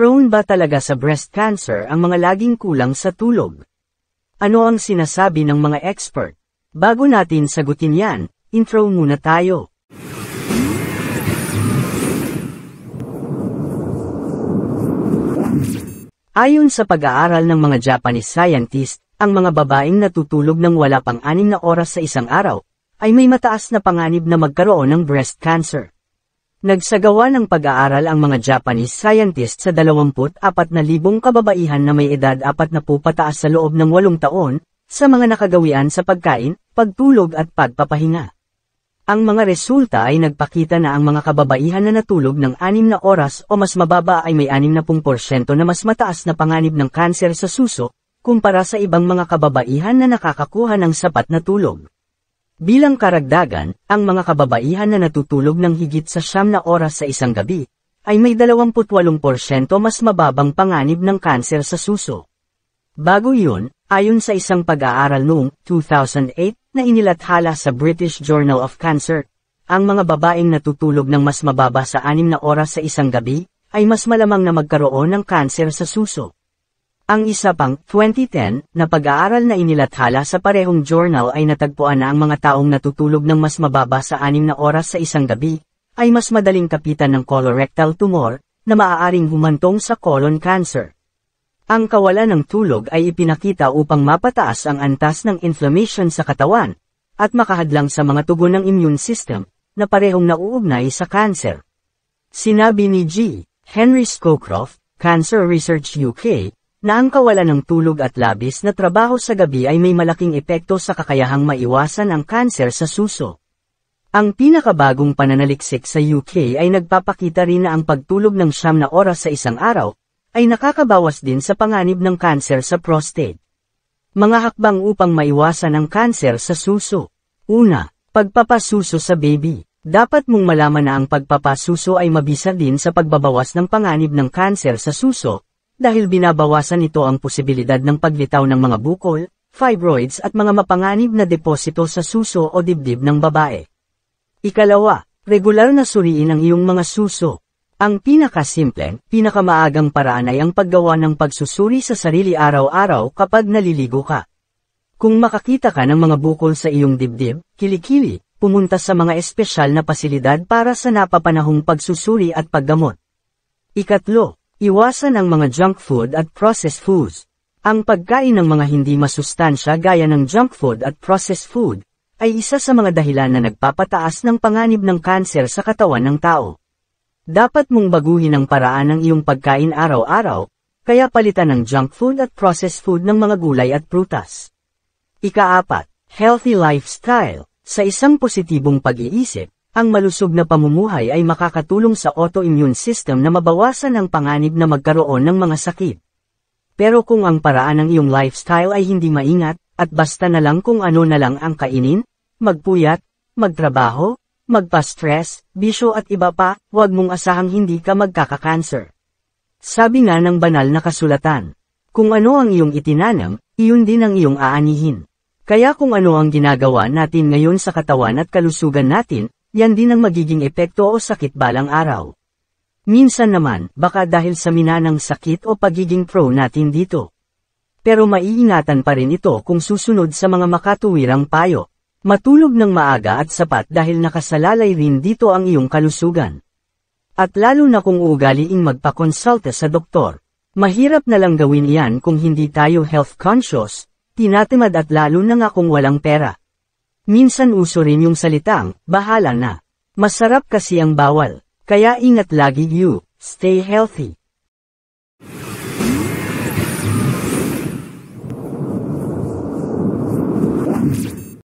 Prone ba talaga sa breast cancer ang mga laging kulang sa tulog? Ano ang sinasabi ng mga expert? Bago natin sagutin yan, intro muna tayo. Ayon sa pag-aaral ng mga Japanese scientist, ang mga babaeng natutulog ng wala pang anim na oras sa isang araw, ay may mataas na panganib na magkaroon ng breast cancer. Nagsagawa ng pag-aaral ang mga Japanese scientist sa 24,000 kababaihan na may edad 40 pataas sa loob ng 8 taon, sa mga nakagawian sa pagkain, pagtulog at pagpapahinga. Ang mga resulta ay nagpakita na ang mga kababaihan na natulog ng 6 na oras o mas mababa ay may 60% na mas mataas na panganib ng kanser sa suso, kumpara sa ibang mga kababaihan na nakakakuha ng sapat na tulog. Bilang karagdagan, ang mga kababaihan na natutulog ng higit sa siyam na oras sa isang gabi, ay may 28% mas mababang panganib ng kanser sa suso. Bago yun, ayon sa isang pag-aaral noong 2008 na inilathala sa British Journal of Cancer, ang mga babaeng natutulog ng mas mababa sa anim na oras sa isang gabi, ay mas malamang na magkaroon ng kanser sa suso. Ang isa pang 2010 na pag-aaral na inilathala sa parehong journal ay natagpuan na ang mga taong natutulog ng mas mababa sa anim na oras sa isang gabi, ay mas madaling kapitan ng colorectal tumor na maaaring humantong sa colon cancer. Ang kawalan ng tulog ay ipinakita upang mapataas ang antas ng inflammation sa katawan at makahadlang sa mga tugon ng immune system na parehong nauugnay sa cancer. Sinabi ni G. Henry Scowcroft, Cancer Research UK, na ang kawalan ng tulog at labis na trabaho sa gabi ay may malaking epekto sa kakayahang maiwasan ang kanser sa suso. Ang pinakabagong pananaliksik sa UK ay nagpapakita rin na ang pagtulog ng siyam na oras sa isang araw ay nakakabawas din sa panganib ng kanser sa prostate. Mga hakbang upang maiwasan ang kanser sa suso. Una, pagpapasuso sa baby. Dapat mong malaman na ang pagpapasuso ay mabisa din sa pagbabawas ng panganib ng kanser sa suso, dahil binabawasan ito ang posibilidad ng paglitaw ng mga bukol, fibroids at mga mapanganib na deposito sa suso o dibdib ng babae. Ikalawa, regular na suriin ang iyong mga suso. Ang pinakasimple, pinakamaagang paraan ay ang paggawa ng pagsusuri sa sarili araw-araw kapag naliligo ka. Kung makakita ka ng mga bukol sa iyong dibdib, kilikili, pumunta sa mga espesyal na pasilidad para sa napapanahong pagsusuri at paggamot. Ikatlo, Iwasan ang mga junk food at processed foods. Ang pagkain ng mga hindi masustansya gaya ng junk food at processed food ay isa sa mga dahilan na nagpapataas ng panganib ng kanser sa katawan ng tao. Dapat mong baguhin ang paraan ng iyong pagkain araw-araw, kaya palitan ng junk food at processed food ng mga gulay at prutas. Ikaapat, healthy lifestyle. Sa isang positibong pag-iisip, ang malusog na pamumuhay ay makakatulong sa autoimmune system na mabawasan ang panganib na magkaroon ng mga sakit. Pero kung ang paraan ng iyong lifestyle ay hindi maingat, at basta na lang kung ano na lang ang kainin, magpuyat, magtrabaho, magpa-stress, bisyo at iba pa, huwag mong asahang hindi ka magkakakanser. Sabi nga ng banal na kasulatan, kung ano ang iyong itinanam, iyon din ang iyong aanihin. Kaya kung ano ang ginagawa natin ngayon sa katawan at kalusugan natin, yan din ang magiging epekto o sakit balang araw. Minsan naman, baka dahil sa minanang sakit o pagiging pro natin dito. Pero maiingatan pa rin ito kung susunod sa mga makatuwirang payo. Matulog ng maaga at sapat dahil nakasalalay rin dito ang iyong kalusugan. At lalo na kung ugaliing magpakonsulta sa doktor. Mahirap na lang gawin iyan kung hindi tayo health conscious, tinatimad at lalo na nga kung walang pera. Minsan uso rin yung salitang, bahala na. Masarap kasi ang bawal. Kaya ingat lagi you, stay healthy.